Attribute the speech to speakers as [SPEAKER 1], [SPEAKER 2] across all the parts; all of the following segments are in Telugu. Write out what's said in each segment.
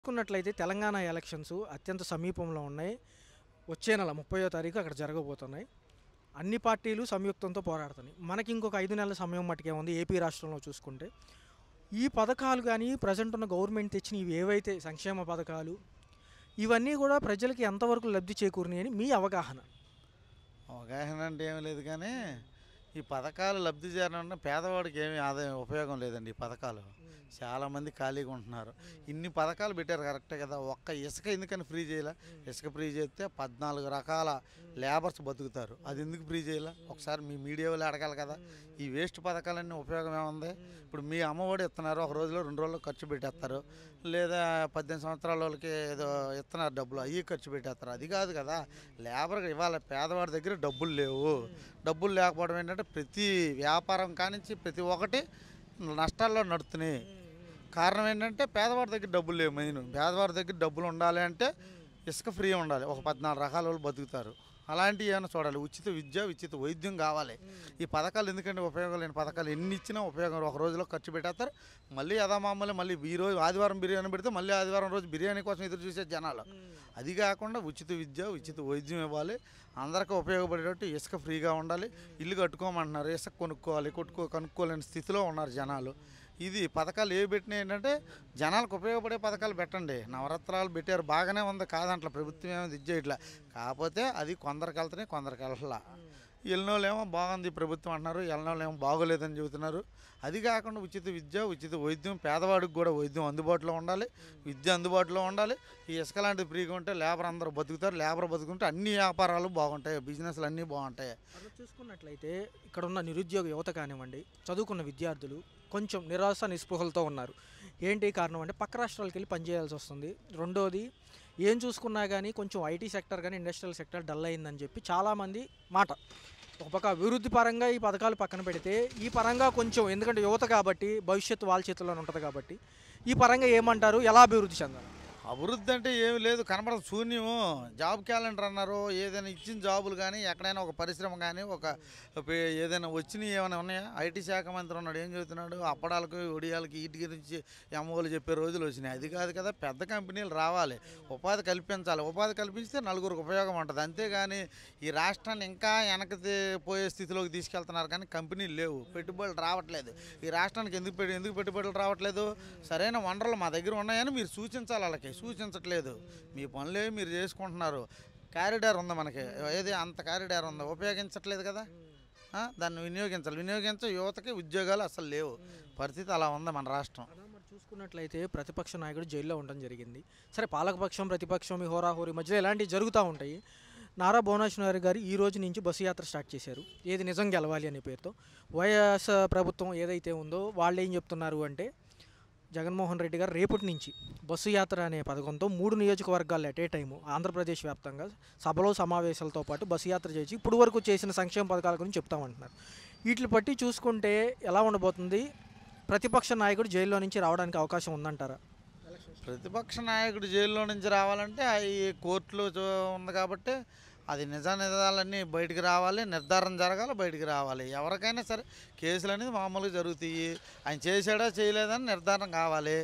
[SPEAKER 1] చూసుకున్నట్లయితే తెలంగాణ ఎలక్షన్స్ అత్యంత సమీపంలో ఉన్నాయి వచ్చే నెల ముప్పయో తారీఖు అక్కడ జరగబోతున్నాయి అన్ని పార్టీలు సంయుక్తంతో పోరాడుతున్నాయి మనకి ఇంకొక ఐదు నెలల సమయం మటుకే ఉంది ఏపీ రాష్ట్రంలో చూసుకుంటే ఈ పథకాలు కానీ ప్రజెంట్ ఉన్న గవర్నమెంట్ తెచ్చిన ఇవి ఏవైతే సంక్షేమ పథకాలు ఇవన్నీ కూడా ప్రజలకి ఎంతవరకు లబ్ధి చేకూరినాయి అని మీ అవగాహన
[SPEAKER 2] అవగాహన అంటే ఏమీ లేదు కానీ ఈ పథకాలు లబ్ధి చేరడం పేదవాడికి ఏమి ఆదాయం ఉపయోగం లేదండి ఈ పథకాలు చాలామంది ఖాళీగా ఉంటున్నారు ఇన్ని పథకాలు పెట్టారు కరెక్టే కదా ఒక్క ఇసుక ఎందుకని ఫ్రీ చేయాల ఇసుక ఫ్రీ చేస్తే పద్నాలుగు రకాల లేబర్స్ బతుకుతారు అది ఎందుకు ఫ్రీ చేయాల ఒకసారి మీ మీడియా వాళ్ళు అడగాలి కదా ఈ వేస్ట్ పథకాలన్నీ ఉపయోగం ఏముంది ఇప్పుడు మీ అమ్మఒడి ఇస్తున్నారు ఒక రోజులో రెండు రోజులు ఖర్చు పెట్టేస్తారు లేదా పద్దెనిమిది సంవత్సరాల వాళ్ళకి ఏదో ఇస్తున్నారు డబ్బులు అవి ఖర్చు పెట్టేస్తారు అది కాదు కదా లేబర్ ఇవాళ పేదవాడి దగ్గర డబ్బులు లేవు డబ్బులు లేకపోవడం ఏంటంటే ఎందుకంటే ప్రతి వ్యాపారం కానించి ప్రతి ఒక్కటి నష్టాల్లో నడుతున్నాయి కారణం ఏంటంటే పేదవాడి దగ్గర డబ్బులు లేవు మెయిన్ పేదవాడి దగ్గర డబ్బులు ఉండాలి అంటే ఇసుక ఫ్రీ ఉండాలి ఒక పద్నాలుగు రకాల వాళ్ళు బతుకుతారు అలాంటివి ఏమైనా చూడాలి ఉచిత విద్య ఉచిత వైద్యం కావాలి ఈ పథకాలు ఎందుకంటే ఉపయోగం లేని పథకాలు ఎన్ని ఇచ్చినా ఉపయోగం ఒక రోజులో ఖర్చు పెట్టేస్తారు మళ్ళీ యథామామూలే మళ్ళీ ఈ రోజు ఆదివారం బిర్యానీ పెడితే మళ్ళీ ఆదివారం రోజు బిర్యానీ కోసం ఎదురు చూసే జనాలు అది కాకుండా ఉచిత విద్య ఉచిత వైద్యం ఇవ్వాలి అందరికీ ఉపయోగపడేటట్టు ఇసుక ఫ్రీగా ఉండాలి ఇల్లు కట్టుకోమంటున్నారు ఇసుక కొనుక్కోవాలి కొట్టుకో కనుక్కోలేని స్థితిలో ఉన్నారు జనాలు ఇది పథకాలు ఏవి పెట్టినాయి ఏంటంటే జనాలకు ఉపయోగపడే పథకాలు పెట్టండి నవరత్నాలు పెట్టారు బాగానే ఉంది కాదంట్ల ప్రభుత్వం ఏమి ఇది కాకపోతే అది కొందరికి వెళ్తున్నాయి కొందరికి వెళ్ళాలి ఎల్నోళ్ళేమో బాగుంది ప్రభుత్వం అంటున్నారు ఎల్నోళ్ళేమో బాగోలేదని చెబుతున్నారు అది కాకుండా ఉచిత విద్య ఉచిత వైద్యం పేదవాడికి కూడా వైద్యం అందుబాటులో ఉండాలి విద్య అందుబాటులో ఉండాలి ఈ ఇసుక లాంటిది ఫ్రీగా ఉంటే లేబర్ అందరూ బతుకుతారు లేబర్ బతుకుంటే అన్ని వ్యాపారాలు బాగుంటాయి
[SPEAKER 1] బిజినెస్లు అన్నీ బాగుంటాయి చూసుకున్నట్లయితే ఇక్కడ ఉన్న నిరుద్యోగ యువత కానివ్వండి చదువుకున్న విద్యార్థులు కొంచెం నిరాశ నిస్పృహలతో ఉన్నారు ఏంటి కారణం అంటే పక్క రాష్ట్రాలకు వెళ్ళి పనిచేయాల్సి వస్తుంది రెండోది ఏం చూసుకున్నా కానీ కొంచెం ఐటీ సెక్టర్ కానీ ఇండస్ట్రియల్ సెక్టర్ డల్ అయిందని చెప్పి చాలామంది మాట ఒక అభివృద్ధి పరంగా ఈ పథకాలు పక్కన పెడితే ఈ పరంగా కొంచెం ఎందుకంటే యువత కాబట్టి భవిష్యత్తు వాళ్ళ చేతుల్లోనే ఉంటుంది కాబట్టి ఈ పరంగా ఏమంటారు ఎలా అభివృద్ధి చెందాలి
[SPEAKER 2] అభివృద్ధి అంటే ఏమి లేదు కనపడదు శూన్యము జాబ్ క్యాలెండర్ అన్నారు ఏదైనా ఇచ్చిన జాబులు కానీ ఎక్కడైనా ఒక పరిశ్రమ కానీ ఒక ఏదైనా వచ్చినవి ఏమైనా ఉన్నాయా ఐటీ శాఖ మంత్రి ఉన్నాడు ఏం చెబుతున్నాడు అప్పడాలకు ఒడియాలకి ఇటు గురించి ఎమ్మోలు చెప్పే రోజులు వచ్చినాయి అది కాదు కదా పెద్ద కంపెనీలు రావాలి ఉపాధి కల్పించాలి ఉపాధి కల్పిస్తే నలుగురికి ఉపయోగం ఉంటుంది అంతేగాని ఈ రాష్ట్రాన్ని ఇంకా వెనక పోయే స్థితిలోకి తీసుకెళ్తున్నారు కానీ కంపెనీలు లేవు పెట్టుబడులు రావట్లేదు ఈ రాష్ట్రానికి ఎందుకు ఎందుకు పెట్టుబడులు రావట్లేదు సరైన వనరులు మా దగ్గర ఉన్నాయని మీరు సూచించాలి వాళ్ళకి సూచించట్లేదు మీ పనులే మీరు చేసుకుంటున్నారు కారిడార్ ఉంది మనకి ఏది అంత కారిడార్ ఉందో ఉపయోగించట్లేదు కదా దాన్ని వినియోగించాలి వినియోగించే యువతకి ఉద్యోగాలు అసలు
[SPEAKER 1] లేవు పరిస్థితి అలా ఉంది మన రాష్ట్రం చూసుకున్నట్లయితే ప్రతిపక్ష నాయకుడు జైల్లో ఉండడం జరిగింది సరే పాలకపక్షం ప్రతిపక్షం హోరాహోరీ మధ్యలో ఇలాంటివి జరుగుతూ ఉంటాయి నారా భువనేశ్వర గారు ఈ రోజు నుంచి బస్సు యాత్ర స్టార్ట్ చేశారు ఏది నిజం గెలవాలి అనే పేరుతో వైఎస్ ప్రభుత్వం ఏదైతే ఉందో వాళ్ళు ఏం చెప్తున్నారు అంటే జగన్మోహన్ రెడ్డి గారు రేపటి నుంచి బస్సు యాత్ర అనే పథకంతో మూడు నియోజకవర్గాలు ఎట్ ఏ టైము ఆంధ్రప్రదేశ్ వ్యాప్తంగా సభలో సమావేశాలతో పాటు బస్సు యాత్ర చేసి ఇప్పుడు వరకు చేసిన సంక్షేమ పథకాల గురించి చెప్తామంటున్నారు వీటిని బట్టి చూసుకుంటే ఎలా ఉండబోతుంది ప్రతిపక్ష నాయకుడు జైల్లో నుంచి రావడానికి అవకాశం ఉందంటారా
[SPEAKER 2] ప్రతిపక్ష నాయకుడు జైల్లో నుంచి రావాలంటే ఈ కోర్టులో ఉంది కాబట్టి అది నిజ నిజాలన్నీ బయటికి రావాలి నిర్ధారణ జరగాలి బయటికి రావాలి ఎవరికైనా సరే కేసులు అనేది మామూలుగా జరుగుతాయి ఆయన చేశాడా చేయలేదని నిర్ధారణ కావాలి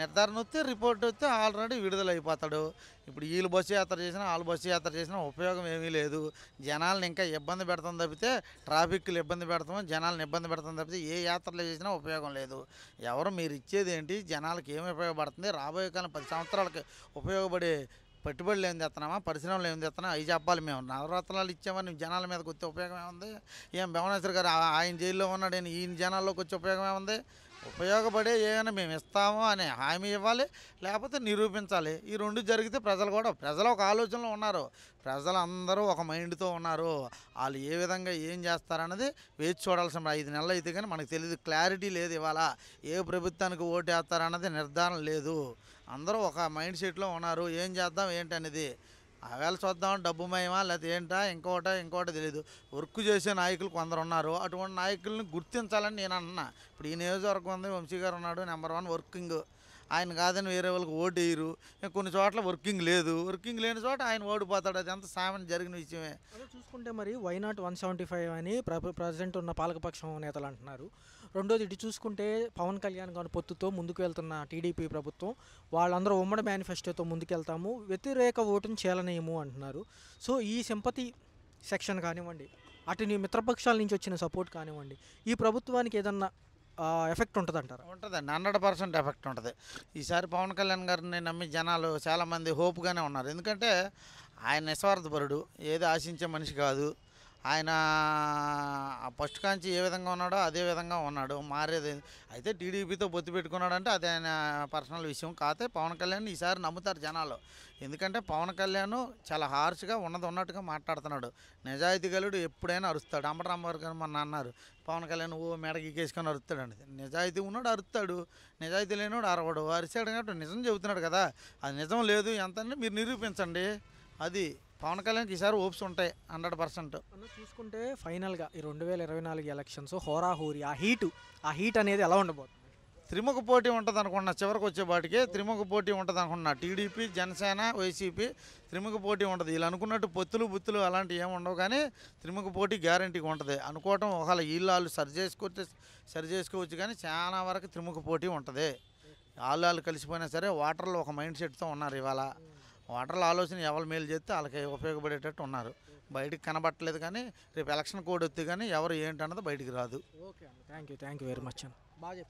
[SPEAKER 2] నిర్ధారణ వస్తే రిపోర్ట్ వస్తే ఆల్రెడీ విడుదల అయిపోతాడు ఇప్పుడు వీళ్ళు బస్సు యాత్ర చేసినా వాళ్ళు బస్సు యాత్ర చేసినా ఉపయోగం ఏమీ లేదు జనాలను ఇంకా ఇబ్బంది పెడతాం తప్పితే ట్రాఫిక్లు ఇబ్బంది పెడతాం జనాలను ఇబ్బంది పెడతాం తప్పితే ఏ యాత్రలు చేసినా ఉపయోగం లేదు ఎవరు మీరు ఇచ్చేది ఏంటి జనాలకి ఏమి ఉపయోగపడుతుంది రాబోయే కాలం పది సంవత్సరాలకి ఉపయోగపడే పెట్టుబడులు ఏం తెస్తున్నామా పరిశ్రమలు ఏం తెస్తున్నామా అవి చెప్పాలి మేము నవరత్నాలు ఇచ్చామని జనాల మీదకి వచ్చే ఉపయోగమే ఉంది ఏం భువనేశ్వర్ గారు ఆయన జైల్లో ఉన్నాడని ఈయన జనాల్లోకి వచ్చే ఉపయోగమే ఉంది ఉపయోగపడే ఏమైనా మేము ఇస్తాము అనే హామీ ఇవ్వాలి లేకపోతే నిరూపించాలి ఈ రెండు జరిగితే ప్రజలు కూడా ప్రజలు ఒక ఆలోచనలో ఉన్నారు ప్రజలందరూ ఒక మైండ్తో ఉన్నారు వాళ్ళు ఏ విధంగా ఏం చేస్తారన్నది వేచి చూడాల్సిన ఐదు నెలలు అయితే కానీ మనకు తెలియదు క్లారిటీ లేదు ఇవాళ ఏ ప్రభుత్వానికి ఓటు వేస్తారన్నది నిర్ధారణ లేదు అందరూ ఒక మైండ్ సెట్లో ఉన్నారు ఏం చేద్దాం ఏంటనేది ఆవేళ చూద్దాం డబ్బు మయమా లేకపోతే ఏంటా ఇంకోటా ఇంకోటా తెలియదు వర్క్ చేసే నాయకులు కొందరు ఉన్నారు అటువంటి నాయకుల్ని గుర్తించాలని నేను అన్నా ఇప్పుడు ఈ నియోజకవర్గం ఉంది వంశీ గారు ఉన్నాడు నెంబర్ వన్ వర్కింగ్ ఆయన కాదని వేరే వాళ్ళకి ఓటు వేయరు కొన్ని చోట్ల వర్కింగ్ లేదు వర్కింగ్ లేని చోట ఆయన ఓడిపోతాడు అది అంత సామాన్య జరిగిన విషయమే
[SPEAKER 1] చూసుకుంటే మరి వైనాట్ వన్ సెవెంటీ ఫైవ్ అని ప్రజెంట్ ఉన్న పాలకపక్షం నేతలు అంటున్నారు రెండోది ఇటు చూసుకుంటే పవన్ కళ్యాణ్ గారి పొత్తుతో ముందుకు వెళ్తున్న టీడీపీ ప్రభుత్వం వాళ్ళందరూ ఉమ్మడి మేనిఫెస్టోతో ముందుకెళ్తాము వ్యతిరేక ఓటును చేలనేము అంటున్నారు సో ఈ సింపతి సెక్షన్ కానివ్వండి అటు నీ మిత్రపక్షాల నుంచి వచ్చిన సపోర్ట్ కానివ్వండి ఈ ప్రభుత్వానికి ఏదన్నా ఎఫెక్ట్ ఉంటుంది అంటారు ఉంటుందండి హండ్రెడ్ పర్సెంట్ ఎఫెక్ట్ ఉంటుంది ఈసారి పవన్
[SPEAKER 2] కళ్యాణ్ గారిని నమ్మి జనాలు చాలామంది హోప్గానే ఉన్నారు ఎందుకంటే ఆయన నిస్వార్థపరుడు ఏది ఆశించే మనిషి కాదు ఆయన ఫస్ట్ కాంచి ఏ విధంగా ఉన్నాడో అదే విధంగా ఉన్నాడు మారేది అయితే టీడీపీతో బొత్తు పెట్టుకున్నాడంటే అది ఆయన పర్సనల్ విషయం కాకపోతే పవన్ కళ్యాణ్ ఈసారి నమ్ముతారు జనాలు ఎందుకంటే పవన్ కళ్యాణ్ చాలా హార్ష్గా ఉన్నది ఉన్నట్టుగా మాట్లాడుతున్నాడు నిజాయితీగలుడు ఎప్పుడైనా అరుస్తాడు అంబరాంబారు గారు మొన్న అన్నారు పవన్ కళ్యాణ్ ఓ మెడకి కేసుకొని అరుస్తాడు అండి నిజాయితీ ఉన్నాడు అరుస్తాడు నిజాయితీ లేనివాడు అరవడు అరిచాడు కాబట్టి నిజం చెబుతున్నాడు కదా అది నిజం లేదు ఎంత మీరు నిరూపించండి అది పవన్ కళ్యాణ్ ఈసారి ఓప్స్ ఉంటాయి హండ్రెడ్ పర్సెంట్ చూసుకుంటే ఫైనల్గా
[SPEAKER 1] ఈ రెండు వేల ఇరవై నాలుగు ఎలక్షన్స్ హోరాహోరి ఆ హీటు ఆ
[SPEAKER 2] హీట్ అనేది ఎలా ఉండబోతుంది త్రిముఖ పోటీ ఉంటుంది అనుకున్నా చివరికి వచ్చేపాటికి త్రిముఖ పోటీ ఉంటుంది అనుకున్నా టీడీపీ జనసేన వైసీపీ త్రిముఖ పోటీ ఉంటుంది వీళ్ళు అనుకున్నట్టు పొత్తులు బుత్తులు అలాంటివి ఏమి ఉండవు కానీ త్రిముఖ పోటీ గ్యారంటీగా ఉంటుంది అనుకోవటం ఒకవేళ వీళ్ళు వాళ్ళు సరి చేసుకొచ్చి సరి చేసుకోవచ్చు కానీ చాలా వరకు త్రిముఖ పోటీ ఉంటుంది వాళ్ళు వాళ్ళు కలిసిపోయినా సరే వాటర్లో ఒక మైండ్ సెట్తో ఉన్నారు ఇవాళ ఓటర్ల ఆలోచన ఎవరు మేలు చేస్తే వాళ్ళకి ఉపయోగపడేటట్టు ఉన్నారు బయటికి కనబట్టలేదు కానీ రేపు ఎలక్షన్ కోడ్ వస్తే కానీ ఎవరు ఏంటన్నది బయటికి రాదు okay thank you thank you very much బాగా